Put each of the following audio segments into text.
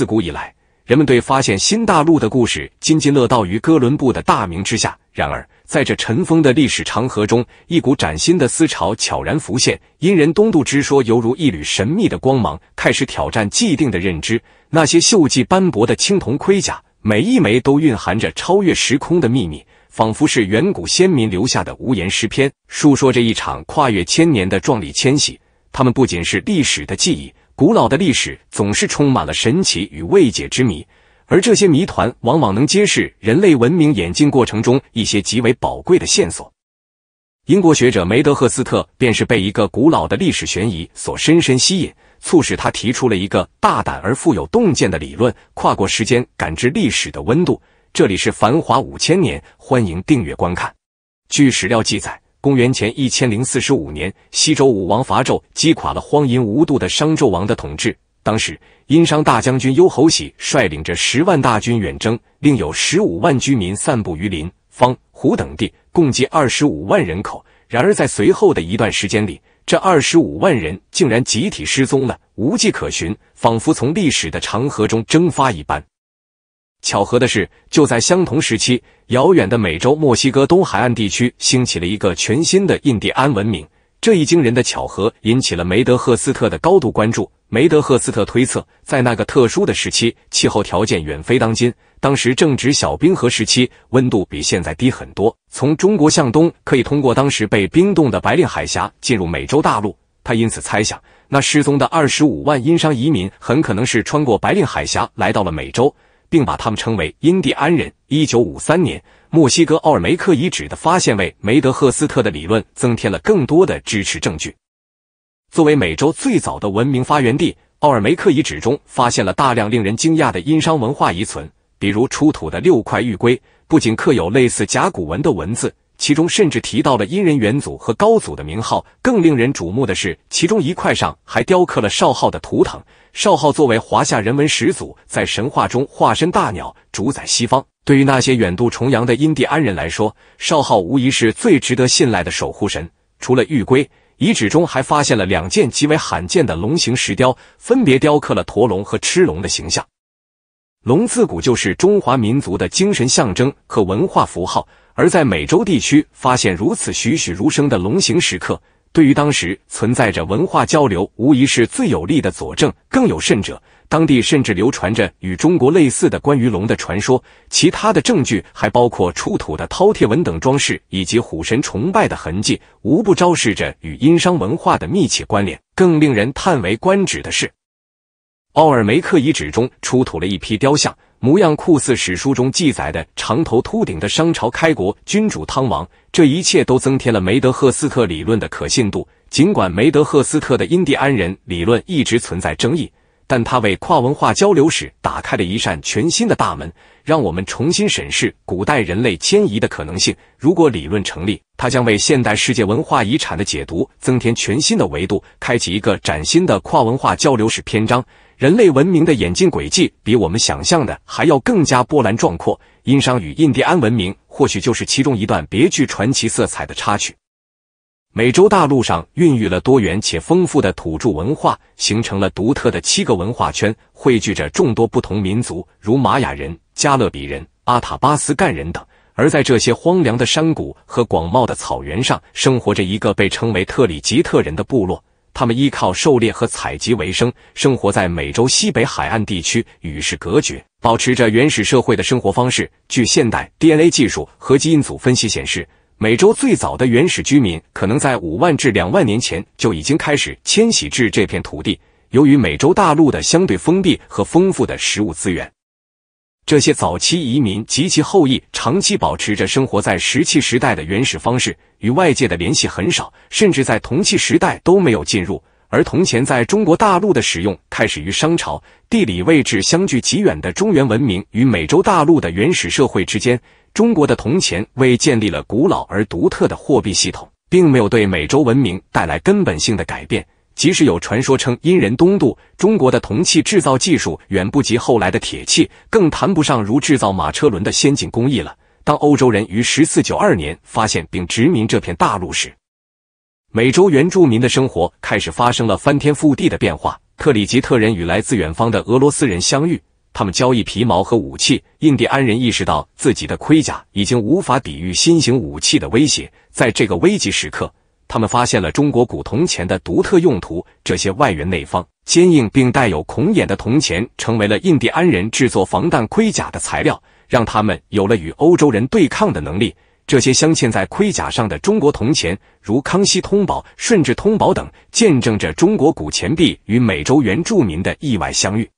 自古以来，人们对发现新大陆的故事津津乐道于哥伦布的大名之下。然而，在这尘封的历史长河中，一股崭新的思潮悄然浮现。因人东渡之说，犹如一缕神秘的光芒，开始挑战既定的认知。那些锈迹斑驳的青铜盔甲，每一枚都蕴含着超越时空的秘密，仿佛是远古先民留下的无言诗篇，诉说着一场跨越千年的壮丽迁徙。他们不仅是历史的记忆。古老的历史总是充满了神奇与未解之谜，而这些谜团往往能揭示人类文明演进过程中一些极为宝贵的线索。英国学者梅德赫斯特便是被一个古老的历史悬疑所深深吸引，促使他提出了一个大胆而富有洞见的理论：跨过时间，感知历史的温度。这里是《繁华五千年》，欢迎订阅观看。据史料记载。公元前一千零四十五年，西周武王伐纣，击垮了荒淫无度的商纣王的统治。当时，殷商大将军幽侯喜率领着十万大军远征，另有十五万居民散布于林、方、湖等地，共计二十五万人口。然而，在随后的一段时间里，这二十五万人竟然集体失踪了，无迹可寻，仿佛从历史的长河中蒸发一般。巧合的是，就在相同时期，遥远的美洲墨西哥东海岸地区兴起了一个全新的印第安文明。这一惊人的巧合引起了梅德赫斯特的高度关注。梅德赫斯特推测，在那个特殊的时期，气候条件远非当今，当时正值小冰河时期，温度比现在低很多。从中国向东，可以通过当时被冰冻的白令海峡进入美洲大陆。他因此猜想，那失踪的二十五万殷商移民很可能是穿过白令海峡来到了美洲。并把他们称为印第安人。一九五三年，墨西哥奥尔梅克遗址的发现为梅德赫斯特的理论增添了更多的支持证据。作为美洲最早的文明发源地，奥尔梅克遗址中发现了大量令人惊讶的殷商文化遗存，比如出土的六块玉龟，不仅刻有类似甲骨文的文字。其中甚至提到了殷人元祖和高祖的名号。更令人瞩目的是，其中一块上还雕刻了少昊的图腾。少昊作为华夏人文始祖，在神话中化身大鸟，主宰西方。对于那些远渡重洋的印第安人来说，少昊无疑是最值得信赖的守护神。除了玉龟，遗址中还发现了两件极为罕见的龙形石雕，分别雕刻了驼龙和螭龙的形象。龙自古就是中华民族的精神象征和文化符号，而在美洲地区发现如此栩栩如生的龙形石刻，对于当时存在着文化交流，无疑是最有力的佐证。更有甚者，当地甚至流传着与中国类似的关于龙的传说。其他的证据还包括出土的饕餮纹等装饰，以及虎神崇拜的痕迹，无不昭示着与殷商文化的密切关联。更令人叹为观止的是。奥尔梅克遗址中出土了一批雕像，模样酷似史书中记载的长头秃顶的商朝开国君主汤王。这一切都增添了梅德赫斯特理论的可信度。尽管梅德赫斯特的印第安人理论一直存在争议，但他为跨文化交流史打开了一扇全新的大门，让我们重新审视古代人类迁移的可能性。如果理论成立，它将为现代世界文化遗产的解读增添全新的维度，开启一个崭新的跨文化交流史篇章。人类文明的演进轨迹比我们想象的还要更加波澜壮阔，殷商与印第安文明或许就是其中一段别具传奇色彩的插曲。美洲大陆上孕育了多元且丰富的土著文化，形成了独特的七个文化圈，汇聚着众多不同民族，如玛雅人、加勒比人、阿塔巴斯干人等。而在这些荒凉的山谷和广袤的草原上，生活着一个被称为特里吉特人的部落。他们依靠狩猎和采集为生，生活在美洲西北海岸地区，与世隔绝，保持着原始社会的生活方式。据现代 DNA 技术和基因组分析显示，美洲最早的原始居民可能在五万至两万年前就已经开始迁徙至这片土地。由于美洲大陆的相对封闭和丰富的食物资源。这些早期移民及其后裔长期保持着生活在石器时代的原始方式，与外界的联系很少，甚至在铜器时代都没有进入。而铜钱在中国大陆的使用开始于商朝，地理位置相距极远的中原文明与美洲大陆的原始社会之间，中国的铜钱为建立了古老而独特的货币系统，并没有对美洲文明带来根本性的改变。即使有传说称，殷人东渡，中国的铜器制造技术远不及后来的铁器，更谈不上如制造马车轮的先进工艺了。当欧洲人于十四九二年发现并殖民这片大陆时，美洲原住民的生活开始发生了翻天覆地的变化。特里吉特人与来自远方的俄罗斯人相遇，他们交易皮毛和武器。印第安人意识到自己的盔甲已经无法抵御新型武器的威胁。在这个危急时刻，他们发现了中国古铜钱的独特用途。这些外圆内方、坚硬并带有孔眼的铜钱，成为了印第安人制作防弹盔甲的材料，让他们有了与欧洲人对抗的能力。这些镶嵌在盔甲上的中国铜钱，如康熙通宝、顺治通宝等，见证着中国古钱币与美洲原住民的意外相遇。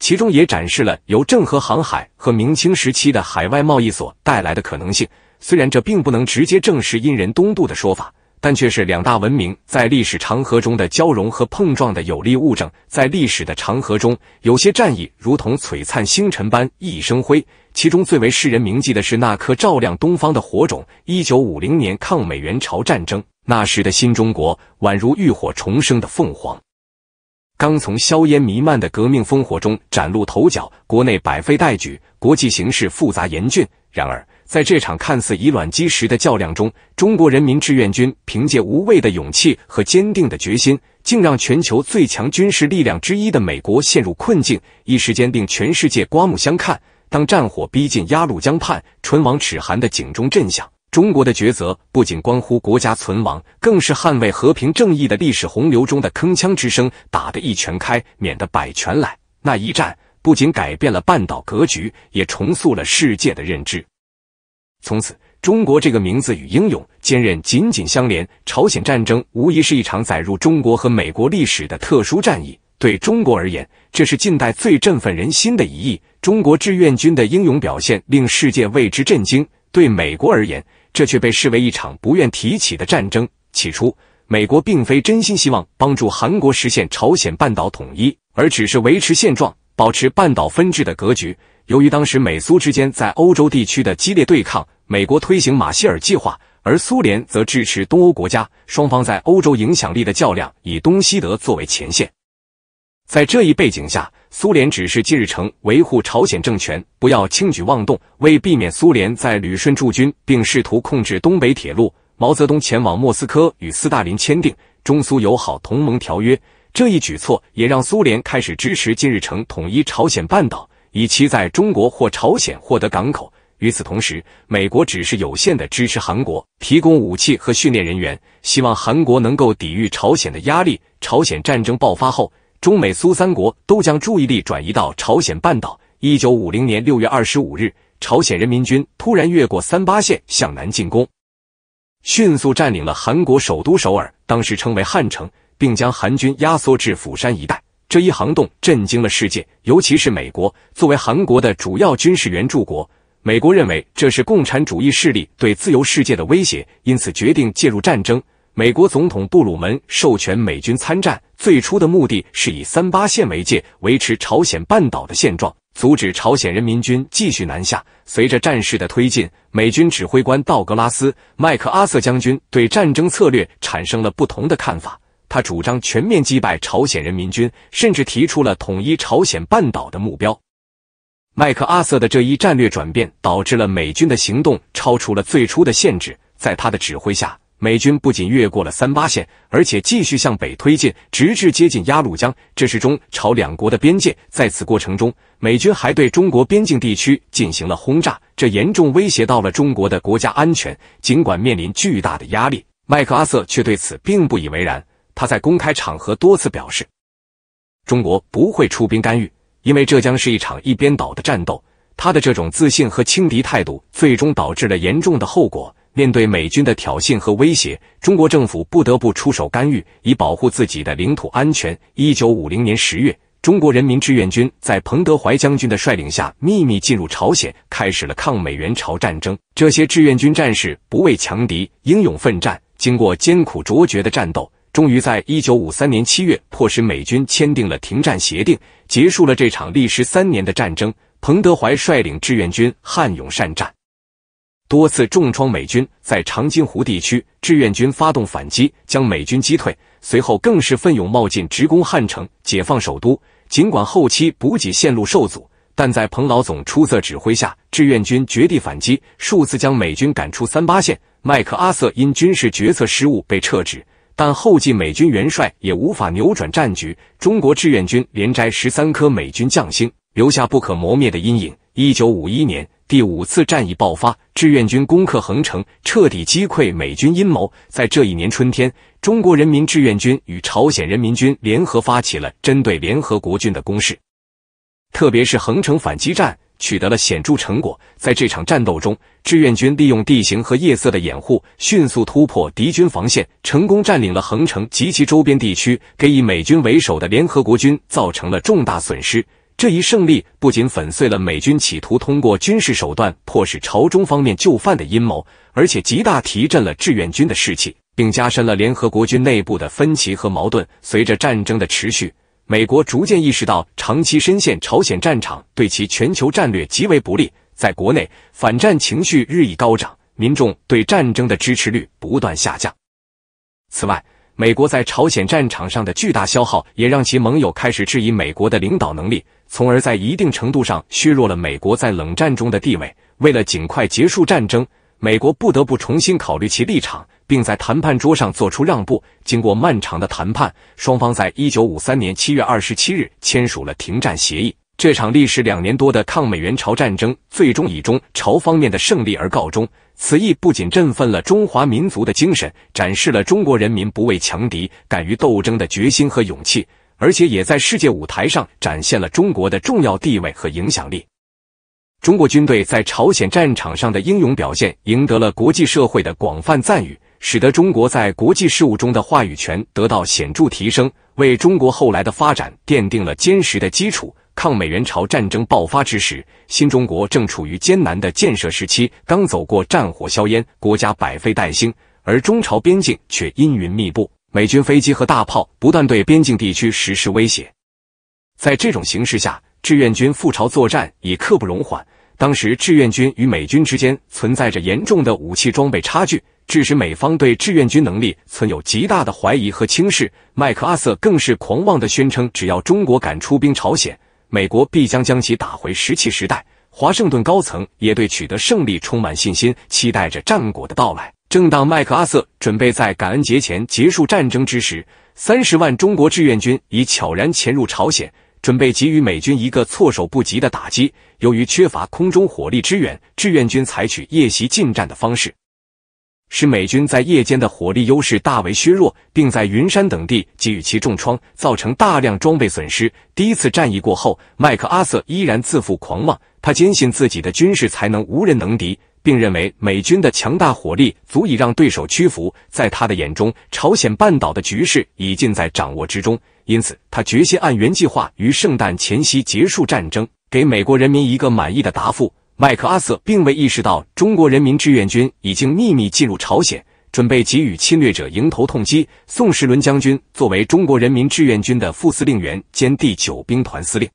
其中也展示了由郑和航海和明清时期的海外贸易所带来的可能性，虽然这并不能直接证实殷人东渡的说法。但却是两大文明在历史长河中的交融和碰撞的有力物证。在历史的长河中，有些战役如同璀璨星辰般熠熠生辉，其中最为世人铭记的是那颗照亮东方的火种——一九五零年抗美援朝战争。那时的新中国宛如浴火重生的凤凰，刚从硝烟弥漫的革命烽火中崭露头角，国内百废待举，国际形势复杂严峻。然而，在这场看似以卵击石的较量中，中国人民志愿军凭借无畏的勇气和坚定的决心，竟让全球最强军事力量之一的美国陷入困境，一时间令全世界刮目相看。当战火逼近鸭绿江畔，唇亡齿寒的警钟震响，中国的抉择不仅关乎国家存亡，更是捍卫和平正义的历史洪流中的铿锵之声。打得一拳开，免得百拳来。那一战不仅改变了半岛格局，也重塑了世界的认知。从此，中国这个名字与英勇、坚韧紧紧相连。朝鲜战争无疑是一场载入中国和美国历史的特殊战役。对中国而言，这是近代最振奋人心的一役。中国志愿军的英勇表现令世界为之震惊。对美国而言，这却被视为一场不愿提起的战争。起初，美国并非真心希望帮助韩国实现朝鲜半岛统一，而只是维持现状，保持半岛分治的格局。由于当时美苏之间在欧洲地区的激烈对抗。美国推行马歇尔计划，而苏联则支持东欧国家。双方在欧洲影响力的较量以东西德作为前线。在这一背景下，苏联指示金日成维护朝鲜政权，不要轻举妄动。为避免苏联在旅顺驻军并试图控制东北铁路，毛泽东前往莫斯科与斯大林签订《中苏友好同盟条约》。这一举措也让苏联开始支持金日成统一朝鲜半岛，以期在中国或朝鲜获得港口。与此同时，美国只是有限的支持韩国，提供武器和训练人员，希望韩国能够抵御朝鲜的压力。朝鲜战争爆发后，中美苏三国都将注意力转移到朝鲜半岛。一九五零年六月二十五日，朝鲜人民军突然越过三八线向南进攻，迅速占领了韩国首都首尔（当时称为汉城），并将韩军压缩至釜山一带。这一行动震惊了世界，尤其是美国，作为韩国的主要军事援助国。美国认为这是共产主义势力对自由世界的威胁，因此决定介入战争。美国总统布鲁门授权美军参战，最初的目的是以三八线为界，维持朝鲜半岛的现状，阻止朝鲜人民军继续南下。随着战事的推进，美军指挥官道格拉斯·麦克阿瑟将军对战争策略产生了不同的看法。他主张全面击败朝鲜人民军，甚至提出了统一朝鲜半岛的目标。麦克阿瑟的这一战略转变导致了美军的行动超出了最初的限制。在他的指挥下，美军不仅越过了三八线，而且继续向北推进，直至接近鸭绿江，这是中朝两国的边界。在此过程中，美军还对中国边境地区进行了轰炸，这严重威胁到了中国的国家安全。尽管面临巨大的压力，麦克阿瑟却对此并不以为然。他在公开场合多次表示，中国不会出兵干预。因为这将是一场一边倒的战斗，他的这种自信和轻敌态度最终导致了严重的后果。面对美军的挑衅和威胁，中国政府不得不出手干预，以保护自己的领土安全。一九五零年十月，中国人民志愿军在彭德怀将军的率领下秘密进入朝鲜，开始了抗美援朝战争。这些志愿军战士不畏强敌，英勇奋战，经过艰苦卓绝的战斗。终于在一九五三年七月，迫使美军签订了停战协定，结束了这场历时三年的战争。彭德怀率领志愿军悍勇善战，多次重创美军。在长津湖地区，志愿军发动反击，将美军击退。随后更是奋勇冒进，直攻汉城，解放首都。尽管后期补给线路受阻，但在彭老总出色指挥下，志愿军绝地反击，数次将美军赶出三八线。麦克阿瑟因军事决策失误被撤职。但后继美军元帅也无法扭转战局，中国志愿军连摘十三颗美军将星，留下不可磨灭的阴影。一九五一年，第五次战役爆发，志愿军攻克横城，彻底击溃美军阴谋。在这一年春天，中国人民志愿军与朝鲜人民军联合发起了针对联合国军的攻势，特别是横城反击战。取得了显著成果。在这场战斗中，志愿军利用地形和夜色的掩护，迅速突破敌军防线，成功占领了横城及其周边地区，给以美军为首的联合国军造成了重大损失。这一胜利不仅粉碎了美军企图通过军事手段迫使朝中方面就范的阴谋，而且极大提振了志愿军的士气，并加深了联合国军内部的分歧和矛盾。随着战争的持续，美国逐渐意识到，长期深陷朝鲜战场对其全球战略极为不利。在国内，反战情绪日益高涨，民众对战争的支持率不断下降。此外，美国在朝鲜战场上的巨大消耗，也让其盟友开始质疑美国的领导能力，从而在一定程度上削弱了美国在冷战中的地位。为了尽快结束战争，美国不得不重新考虑其立场。并在谈判桌上做出让步。经过漫长的谈判，双方在一九五三年七月二十七日签署了停战协议。这场历时两年多的抗美援朝战争最终以中朝方面的胜利而告终。此役不仅振奋了中华民族的精神，展示了中国人民不畏强敌、敢于斗争的决心和勇气，而且也在世界舞台上展现了中国的重要地位和影响力。中国军队在朝鲜战场上的英勇表现赢得了国际社会的广泛赞誉。使得中国在国际事务中的话语权得到显著提升，为中国后来的发展奠定了坚实的基础。抗美援朝战争爆发之时，新中国正处于艰难的建设时期，刚走过战火硝烟，国家百废待兴，而中朝边境却阴云密布，美军飞机和大炮不断对边境地区实施威胁。在这种形势下，志愿军赴朝作战已刻不容缓。当时，志愿军与美军之间存在着严重的武器装备差距，致使美方对志愿军能力存有极大的怀疑和轻视。麦克阿瑟更是狂妄的宣称，只要中国敢出兵朝鲜，美国必将将其打回石器时代。华盛顿高层也对取得胜利充满信心，期待着战果的到来。正当麦克阿瑟准备在感恩节前结束战争之时，三十万中国志愿军已悄然潜入朝鲜。准备给予美军一个措手不及的打击。由于缺乏空中火力支援，志愿军采取夜袭近战的方式，使美军在夜间的火力优势大为削弱，并在云山等地给予其重创，造成大量装备损失。第一次战役过后，麦克阿瑟依然自负狂妄，他坚信自己的军事才能无人能敌，并认为美军的强大火力足以让对手屈服。在他的眼中，朝鲜半岛的局势已尽在掌握之中。因此，他决心按原计划于圣诞前夕结束战争，给美国人民一个满意的答复。麦克阿瑟并未意识到中国人民志愿军已经秘密进入朝鲜，准备给予侵略者迎头痛击。宋时轮将军作为中国人民志愿军的副司令员兼第九兵团司令，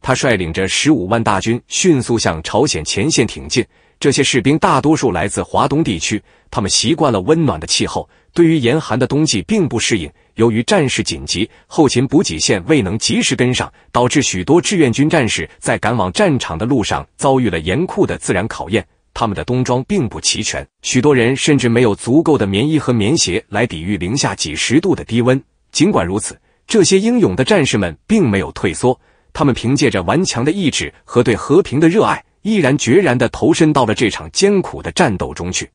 他率领着十五万大军迅速向朝鲜前线挺进。这些士兵大多数来自华东地区，他们习惯了温暖的气候。对于严寒的冬季并不适应，由于战事紧急，后勤补给线未能及时跟上，导致许多志愿军战士在赶往战场的路上遭遇了严酷的自然考验。他们的冬装并不齐全，许多人甚至没有足够的棉衣和棉鞋来抵御零下几十度的低温。尽管如此，这些英勇的战士们并没有退缩，他们凭借着顽强的意志和对和平的热爱，毅然决然地投身到了这场艰苦的战斗中去。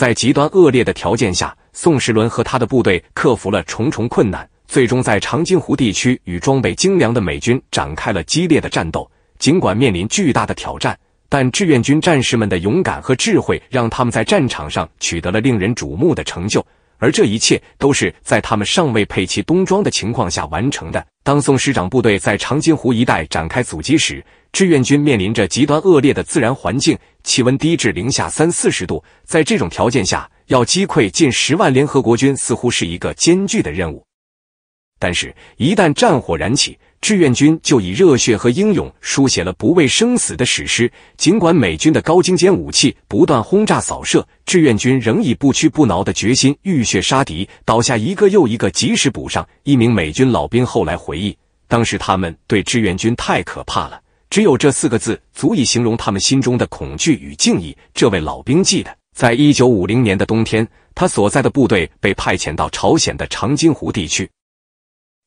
在极端恶劣的条件下，宋时轮和他的部队克服了重重困难，最终在长津湖地区与装备精良的美军展开了激烈的战斗。尽管面临巨大的挑战，但志愿军战士们的勇敢和智慧让他们在战场上取得了令人瞩目的成就。而这一切都是在他们尚未配齐冬装的情况下完成的。当宋师长部队在长津湖一带展开阻击时，志愿军面临着极端恶劣的自然环境，气温低至零下三四十度。在这种条件下，要击溃近十万联合国军，似乎是一个艰巨的任务。但是，一旦战火燃起，志愿军就以热血和英勇书写了不畏生死的史诗。尽管美军的高精尖武器不断轰炸扫射，志愿军仍以不屈不挠的决心浴血杀敌，倒下一个又一个，及时补上。一名美军老兵后来回忆，当时他们对志愿军太可怕了，只有这四个字足以形容他们心中的恐惧与敬意。这位老兵记得，在一九五零年的冬天，他所在的部队被派遣到朝鲜的长津湖地区，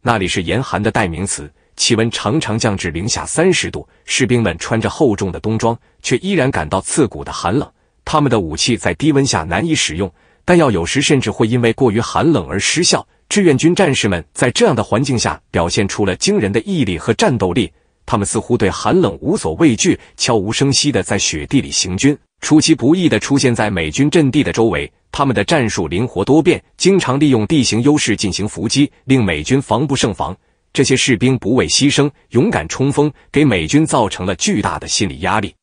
那里是严寒的代名词。气温常常降至零下三十度，士兵们穿着厚重的冬装，却依然感到刺骨的寒冷。他们的武器在低温下难以使用，弹药有时甚至会因为过于寒冷而失效。志愿军战士们在这样的环境下表现出了惊人的毅力和战斗力，他们似乎对寒冷无所畏惧，悄无声息的在雪地里行军，出其不意地出现在美军阵地的周围。他们的战术灵活多变，经常利用地形优势进行伏击，令美军防不胜防。这些士兵不畏牺牲，勇敢冲锋，给美军造成了巨大的心理压力。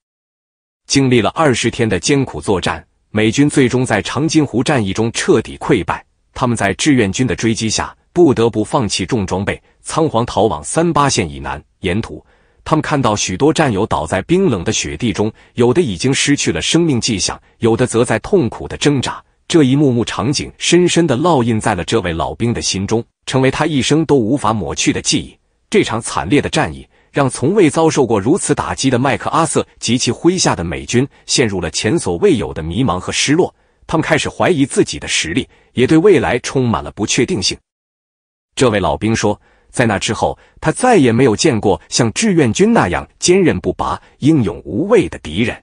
经历了二十天的艰苦作战，美军最终在长津湖战役中彻底溃败。他们在志愿军的追击下，不得不放弃重装备，仓皇逃往三八线以南。沿途，他们看到许多战友倒在冰冷的雪地中，有的已经失去了生命迹象，有的则在痛苦的挣扎。这一幕幕场景，深深的烙印在了这位老兵的心中。成为他一生都无法抹去的记忆。这场惨烈的战役，让从未遭受过如此打击的麦克阿瑟及其麾下的美军陷入了前所未有的迷茫和失落。他们开始怀疑自己的实力，也对未来充满了不确定性。这位老兵说：“在那之后，他再也没有见过像志愿军那样坚韧不拔、英勇无畏的敌人。”